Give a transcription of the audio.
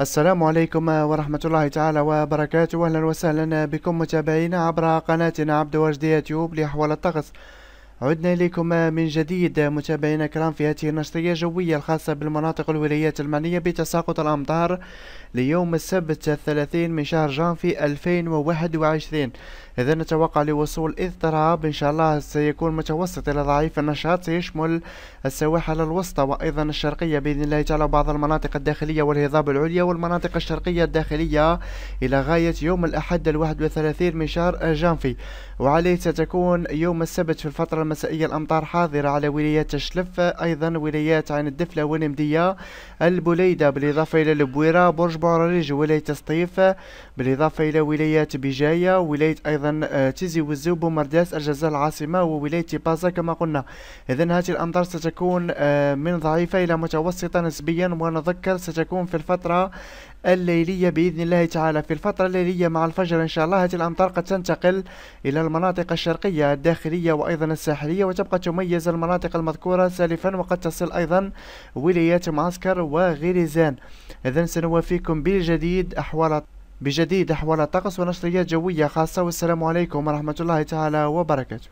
السلام عليكم ورحمة الله تعالى وبركاته أهلا وسهلا بكم متابعينا عبر قناتنا عبد واجد يوتيوب لأحوال الطقس عدنا إليكم من جديد متابعينا الكرام في هذه النشرية الجوية الخاصة بالمناطق الولايات المعنية بتساقط الأمطار ليوم السبت الثلاثين من شهر جانفي 2021 إذا نتوقع لوصول اضطراب إن شاء الله سيكون متوسط إلى ضعيف النشاط سيشمل السواحل الوسطى وأيضا الشرقية بإذن الله تعالى بعض المناطق الداخلية والهضاب العليا والمناطق الشرقية الداخلية إلى غاية يوم الأحد الواحد وثلاثين من شهر جانفي وعليه ستكون يوم السبت في الفترة المسائية الأمطار حاضرة على ولايات تشلف أيضا ولايات عين الدفلة والنمدية البليدة بالإضافة إلى البويرة برج براريج ولاية سطيف بالإضافة إلى ولاية بجاية ولاية أيضا آه، تيزي وزو بومرداس الجزائر العاصمة وولاية تيبازا كما قلنا إذا هذه الأمطار ستكون آه، من ضعيفة إلى متوسطة نسبيا ونذكر ستكون في الفترة الليلية بإذن الله تعالى في الفترة الليلية مع الفجر إن شاء الله هذه الأمطار قد تنتقل إلى المناطق الشرقية الداخلية وأيضا الساحلية وتبقى تميز المناطق المذكورة سالفا وقد تصل أيضا ولايات معسكر وغريزان إذا سنوافيكم بالجديد أحوال بجديد أحوال الطقس ونشريات جوية خاصة والسلام عليكم ورحمة الله تعالى وبركاته